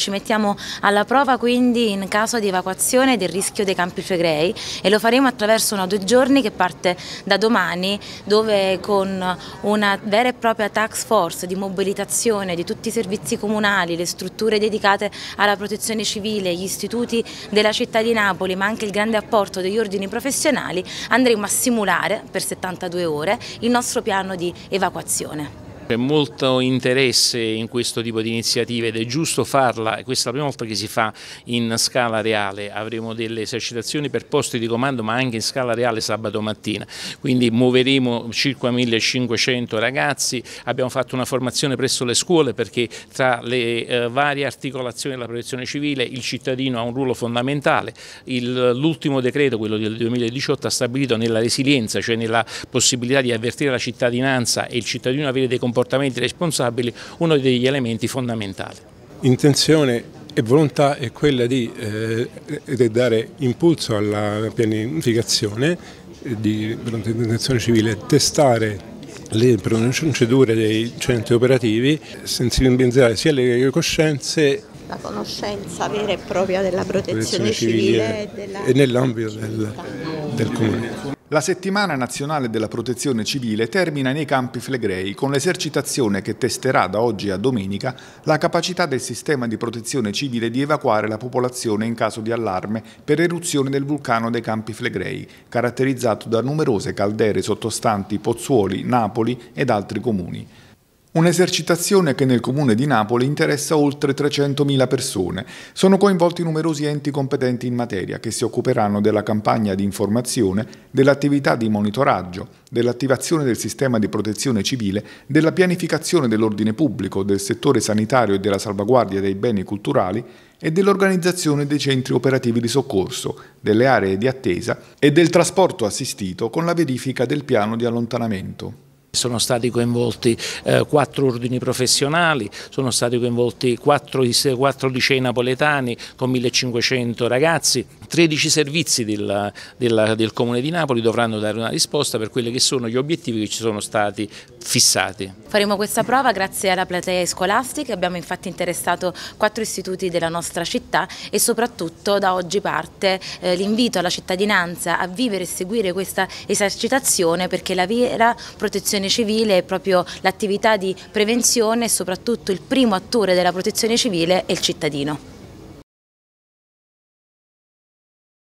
Ci mettiamo alla prova quindi in caso di evacuazione del rischio dei campi fegrei e lo faremo attraverso una due giorni che parte da domani dove con una vera e propria tax force di mobilitazione di tutti i servizi comunali, le strutture dedicate alla protezione civile, gli istituti della città di Napoli ma anche il grande apporto degli ordini professionali andremo a simulare per 72 ore il nostro piano di evacuazione. C'è molto interesse in questo tipo di iniziative ed è giusto farla, questa è la prima volta che si fa in scala reale, avremo delle esercitazioni per posti di comando ma anche in scala reale sabato mattina, quindi muoveremo circa 1500 ragazzi, abbiamo fatto una formazione presso le scuole perché tra le eh, varie articolazioni della protezione civile il cittadino ha un ruolo fondamentale, l'ultimo decreto, quello del 2018, ha stabilito nella resilienza, cioè nella possibilità di avvertire la cittadinanza e il cittadino avere dei comportamenti comportamenti responsabili uno degli elementi fondamentali. Intenzione e volontà è quella di eh, dare impulso alla pianificazione eh, di protezione civile, testare le procedure dei centri operativi, sensibilizzare sia le coscienze la conoscenza vera e propria della protezione, protezione civile, civile della... e nell'ambito del, del comune. La settimana nazionale della protezione civile termina nei campi flegrei con l'esercitazione che testerà da oggi a domenica la capacità del sistema di protezione civile di evacuare la popolazione in caso di allarme per eruzione del vulcano dei campi flegrei, caratterizzato da numerose caldere sottostanti Pozzuoli, Napoli ed altri comuni. Un'esercitazione che nel comune di Napoli interessa oltre 300.000 persone. Sono coinvolti numerosi enti competenti in materia che si occuperanno della campagna di informazione, dell'attività di monitoraggio, dell'attivazione del sistema di protezione civile, della pianificazione dell'ordine pubblico, del settore sanitario e della salvaguardia dei beni culturali e dell'organizzazione dei centri operativi di soccorso, delle aree di attesa e del trasporto assistito con la verifica del piano di allontanamento. Sono stati coinvolti eh, quattro ordini professionali, sono stati coinvolti quattro, quattro licei napoletani con 1500 ragazzi, 13 servizi del, del, del Comune di Napoli dovranno dare una risposta per quelli che sono gli obiettivi che ci sono stati fissati. Faremo questa prova grazie alla platea scolastica, abbiamo infatti interessato quattro istituti della nostra città e soprattutto da oggi parte eh, l'invito alla cittadinanza a vivere e seguire questa esercitazione perché la vera protezione civile è proprio l'attività di prevenzione e soprattutto il primo attore della protezione civile è il cittadino.